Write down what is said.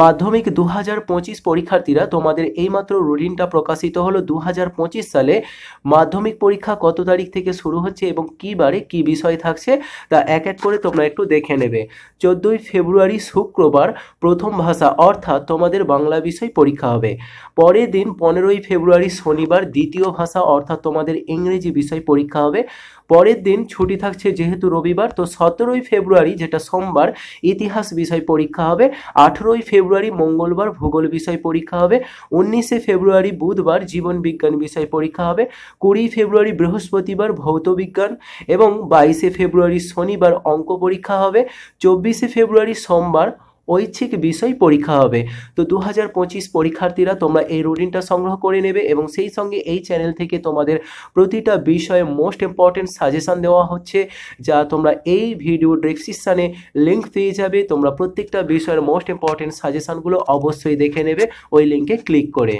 মাধ্যমিক দু পরীক্ষার্থীরা তোমাদের এইমাত্র রুটিনটা প্রকাশিত হলো দু সালে মাধ্যমিক পরীক্ষা কত তারিখ থেকে শুরু হচ্ছে এবং কী বারে কী বিষয় থাকছে তা এক এক করে তোমরা একটু দেখে নেবে চোদ্দোই ফেব্রুয়ারি শুক্রবার প্রথম ভাষা অর্থাৎ তোমাদের বাংলা বিষয় পরীক্ষা হবে পরের দিন পনেরোই ফেব্রুয়ারি শনিবার দ্বিতীয় ভাষা অর্থাৎ তোমাদের ইংরেজি বিষয় পরীক্ষা হবে পরের দিন ছুটি থাকছে যেহেতু রবিবার তো সতেরোই ফেব্রুয়ারি যেটা সোমবার ইতিহাস বিষয় পরীক্ষা হবে আঠেরোই ফেব্রুয়ারি ফেব্রুয়ারি মঙ্গলবার ভূগোল বিষয় পরীক্ষা হবে উনিশে ফেব্রুয়ারি বুধবার জীবন বিজ্ঞান বিষয় পরীক্ষা হবে কুড়ি ফেব্রুয়ারি বৃহস্পতিবার ভৌত বিজ্ঞান এবং বাইশে ফেব্রুয়ারি শনিবার অঙ্ক পরীক্ষা হবে চব্বিশে ফেব্রুয়ারি সোমবার ঐচ্ছিক বিষয় পরীক্ষা হবে তো দু হাজার পঁচিশ পরীক্ষার্থীরা তোমরা এই রুটিনটা সংগ্রহ করে নেবে এবং সেই সঙ্গে এই চ্যানেল থেকে তোমাদের প্রতিটা বিষয়ে মোস্ট ইম্পর্টেন্ট সাজেশান দেওয়া হচ্ছে যা তোমরা এই ভিডিও ডিসক্রিপশানে লিঙ্ক পেয়ে যাবে তোমরা প্রত্যেকটা বিষয়ের মোস্ট ইম্পর্টেন্ট সাজেশানগুলো অবশ্যই দেখে নেবে ওই লিঙ্কে ক্লিক করে